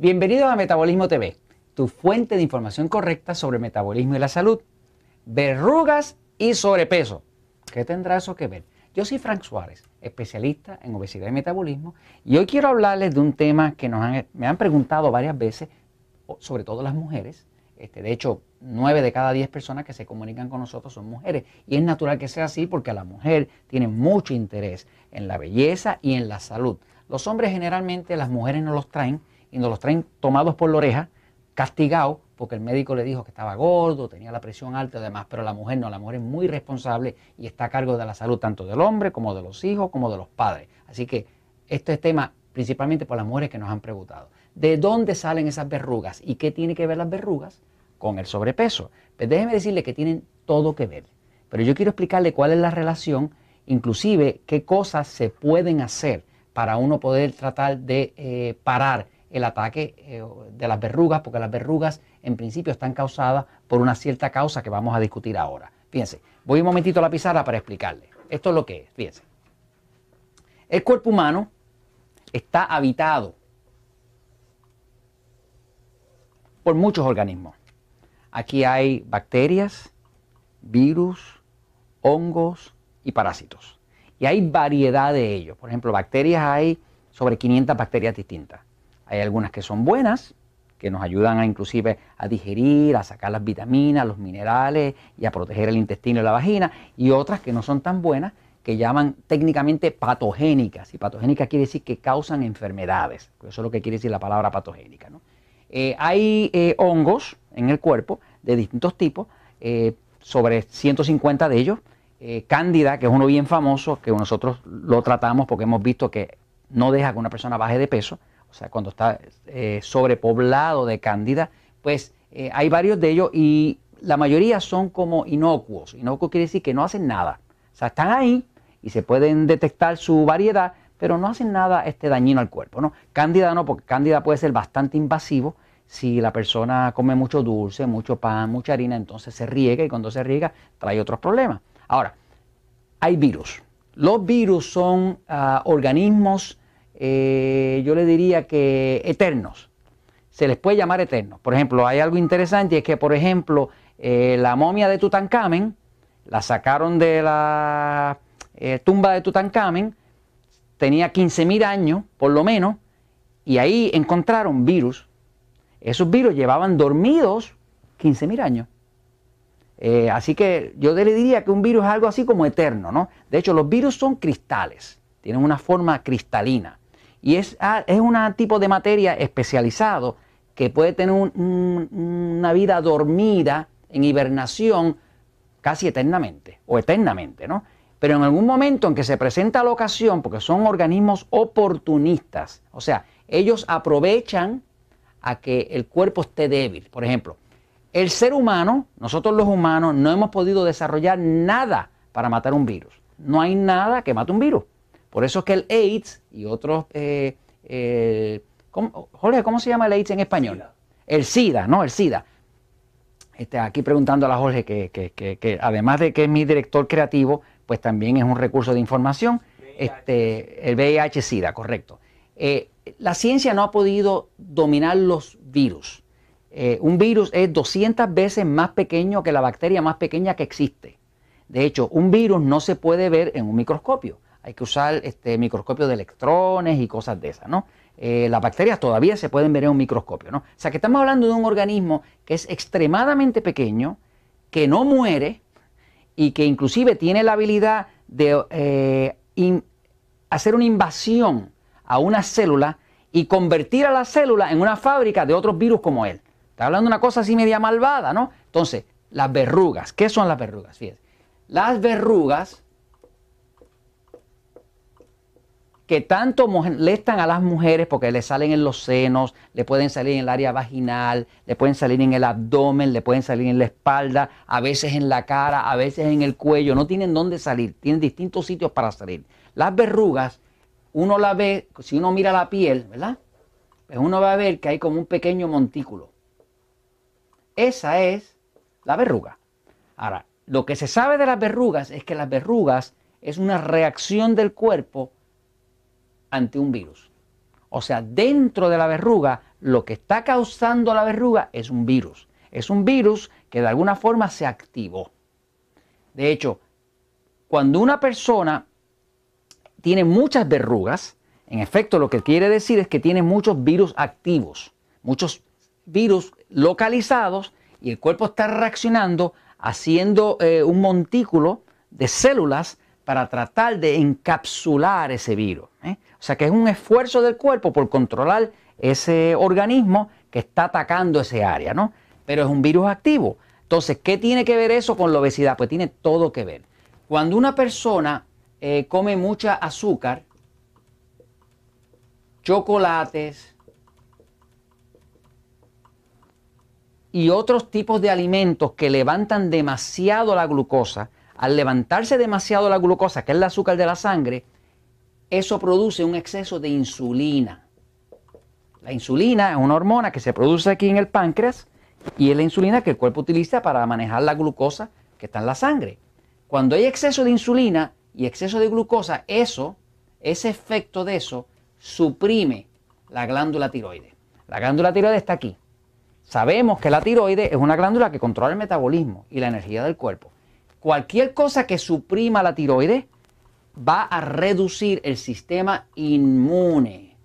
Bienvenidos a Metabolismo TV, tu fuente de información correcta sobre metabolismo y la salud, verrugas y sobrepeso. ¿Qué tendrá eso que ver? Yo soy Frank Suárez, especialista en obesidad y metabolismo, y hoy quiero hablarles de un tema que me han preguntado varias veces, sobre todo las mujeres. Este, de hecho, 9 de cada 10 personas que se comunican con nosotros son mujeres, y es natural que sea así porque la mujer tiene mucho interés en la belleza y en la salud. Los hombres generalmente, las mujeres no los traen, y nos los traen tomados por la oreja, castigados, porque el médico le dijo que estaba gordo, tenía la presión alta y demás, pero la mujer no, la mujer es muy responsable y está a cargo de la salud tanto del hombre como de los hijos, como de los padres. Así que este es tema principalmente por las mujeres que nos han preguntado. ¿De dónde salen esas verrugas y qué tiene que ver las verrugas con el sobrepeso? Pues déjeme decirle que tienen todo que ver, pero yo quiero explicarle cuál es la relación, inclusive qué cosas se pueden hacer para uno poder tratar de eh, parar el ataque eh, de las verrugas, porque las verrugas en principio están causadas por una cierta causa que vamos a discutir ahora. Fíjense, voy un momentito a la pizarra para explicarle. Esto es lo que es, fíjense. El cuerpo humano está habitado por muchos organismos. Aquí hay bacterias, virus, hongos y parásitos. Y hay variedad de ellos. Por ejemplo, bacterias hay sobre 500 bacterias distintas. Hay algunas que son buenas, que nos ayudan a inclusive a digerir, a sacar las vitaminas, los minerales y a proteger el intestino y la vagina, y otras que no son tan buenas, que llaman técnicamente patogénicas. Y patogénicas quiere decir que causan enfermedades. Eso es lo que quiere decir la palabra patogénica. Eh, hay eh, hongos en el cuerpo de distintos tipos, eh, sobre 150 de ellos. Cándida, que es uno bien famoso, que nosotros lo tratamos porque hemos visto que no deja que una persona baje de peso o sea, cuando está eh, sobrepoblado de cándida, pues eh, hay varios de ellos y la mayoría son como inocuos. Inocuo quiere decir que no hacen nada. O sea, están ahí y se pueden detectar su variedad, pero no hacen nada este dañino al cuerpo. ¿no? Cándida no, porque cándida puede ser bastante invasivo. Si la persona come mucho dulce, mucho pan, mucha harina, entonces se riega y cuando se riega trae otros problemas. Ahora, hay virus. Los virus son ah, organismos eh, yo le diría que eternos. Se les puede llamar eternos. Por ejemplo, hay algo interesante y es que, por ejemplo, eh, la momia de Tutankamen la sacaron de la eh, tumba de Tutankamen, tenía 15.000 años, por lo menos, y ahí encontraron virus. Esos virus llevaban dormidos 15.000 años. así que yo le diría que un virus es algo así como eterno, ¿no? De hecho, los virus son cristales, tienen una forma cristalina. Y ah, es, un tipo de materia especializado que puede tener una vida dormida en hibernación casi eternamente o eternamente, ¿no? Pero en algún momento en que se presenta la ocasión, porque son organismos oportunistas, o sea, ellos aprovechan a que el cuerpo esté débil. Por ejemplo, el ser humano, nosotros los humanos, no hemos podido desarrollar nada para matar un virus. No hay nada que mate un virus. Por eso es que el AIDS y otros... Eh, eh, Jorge, ¿cómo se llama el AIDS en español? El SIDA, ¿no? El SIDA. Este, aquí preguntando a Jorge, que, además de que es mi director creativo, pues también es un recurso de información. Este, el VIH-Sida, correcto. Eh, la ciencia no ha podido dominar los virus. un virus es 200 veces más pequeño que la bacteria más pequeña que existe. De hecho, un virus no se puede ver en un microscopio hay que usar este, microscopios de electrones y cosas de esas, ¿no? Eh, las bacterias todavía se pueden ver en un microscopio, ¿no? O sea que estamos hablando de un organismo que es extremadamente pequeño, que no muere y que inclusive tiene la habilidad de eh, hacer una invasión a una célula y convertir a la célula en una fábrica de otros virus como él. Está hablando de una cosa así media malvada, ¿no? Entonces, las verrugas, ¿qué son las verrugas? Fíjense. Las verrugas que tanto molestan a las mujeres porque le salen en los senos, le pueden salir en el área vaginal, le pueden salir en el abdomen, le pueden salir en la espalda, a veces en la cara, a veces en el cuello, no tienen dónde salir, tienen distintos sitios para salir. Las verrugas, uno la ve, si uno mira la piel, ¿verdad? Pues uno va a ver que hay como un pequeño montículo. Esa es la verruga. Ahora, lo que se sabe de las verrugas es que las verrugas es una reacción del cuerpo ante un virus. O sea, dentro de la verruga, lo que está causando la verruga es un virus. Es un virus que de alguna forma se activó. De hecho, cuando una persona tiene muchas verrugas, en efecto lo que quiere decir es que tiene muchos virus activos, muchos virus localizados y el cuerpo está reaccionando haciendo eh, un montículo de células para tratar de encapsular ese virus. ¿eh? O sea que es un esfuerzo del cuerpo por controlar ese organismo que está atacando ese área, ¿no? Pero es un virus activo. Entonces, ¿qué tiene que ver eso con la obesidad? Pues tiene todo que ver. Cuando una persona eh, come mucha azúcar, chocolates y otros tipos de alimentos que levantan demasiado la glucosa, al levantarse demasiado la glucosa, que es el azúcar de la sangre, eso produce un exceso de insulina. La insulina es una hormona que se produce aquí en el páncreas y es la insulina que el cuerpo utiliza para manejar la glucosa que está en la sangre. Cuando hay exceso de insulina y exceso de glucosa, eso, ese efecto de eso, suprime la glándula tiroides. La glándula tiroides está aquí. Sabemos que la tiroide es una glándula que controla el metabolismo y la energía del cuerpo. Cualquier cosa que suprima la tiroide va a reducir el sistema inmune,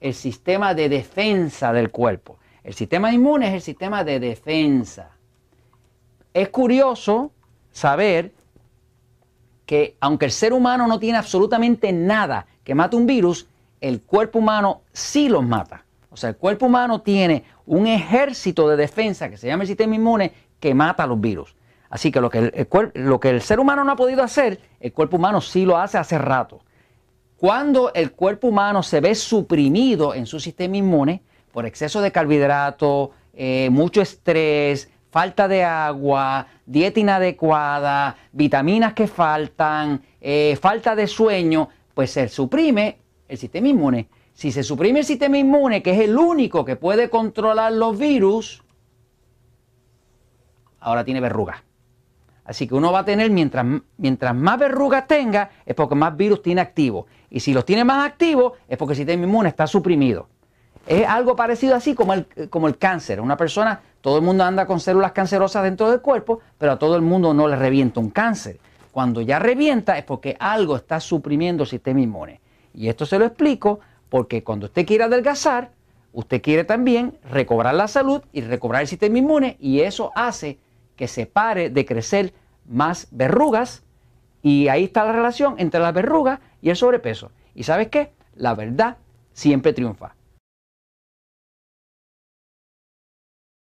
el sistema de defensa del cuerpo. El sistema inmune es el sistema de defensa. Es curioso saber que aunque el ser humano no tiene absolutamente nada que mate un virus, el cuerpo humano sí los mata. O sea, el cuerpo humano tiene un ejército de defensa que se llama el sistema inmune que mata a los virus. Así que lo que el, lo que el ser humano no ha podido hacer, el cuerpo humano sí lo hace hace rato. Cuando el cuerpo humano se ve suprimido en su sistema inmune por exceso de carbohidratos, eh, mucho estrés, falta de agua, dieta inadecuada, vitaminas que faltan, eh, falta de sueño, pues se suprime el sistema inmune. Si se suprime el sistema inmune, que es el único que puede controlar los virus, ahora tiene verrugas. Así que uno va a tener, mientras, mientras más verrugas tenga, es porque más virus tiene activo. Y si los tiene más activos, es porque el sistema inmune está suprimido. Es algo parecido así como el, como el cáncer. Una persona, todo el mundo anda con células cancerosas dentro del cuerpo, pero a todo el mundo no le revienta un cáncer. Cuando ya revienta es porque algo está suprimiendo el sistema inmune. Y esto se lo explico porque cuando usted quiere adelgazar, usted quiere también recobrar la salud y recobrar el sistema inmune y eso hace que se pare de crecer más verrugas y ahí está la relación entre las verrugas y el sobrepeso. ¿Y sabes qué? La verdad siempre triunfa.